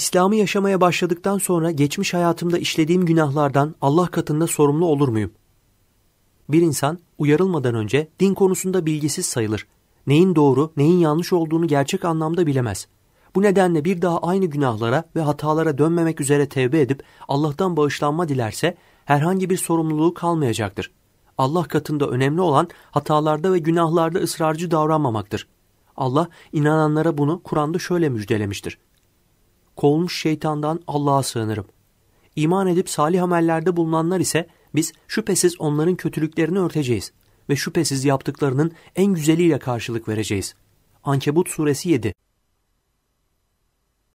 İslam'ı yaşamaya başladıktan sonra geçmiş hayatımda işlediğim günahlardan Allah katında sorumlu olur muyum? Bir insan uyarılmadan önce din konusunda bilgisiz sayılır. Neyin doğru, neyin yanlış olduğunu gerçek anlamda bilemez. Bu nedenle bir daha aynı günahlara ve hatalara dönmemek üzere tevbe edip Allah'tan bağışlanma dilerse herhangi bir sorumluluğu kalmayacaktır. Allah katında önemli olan hatalarda ve günahlarda ısrarcı davranmamaktır. Allah inananlara bunu Kur'an'da şöyle müjdelemiştir. Kovulmuş şeytandan Allah'a sığınırım. İman edip salih amellerde bulunanlar ise biz şüphesiz onların kötülüklerini örteceğiz ve şüphesiz yaptıklarının en güzeliyle karşılık vereceğiz. Ankebut suresi 7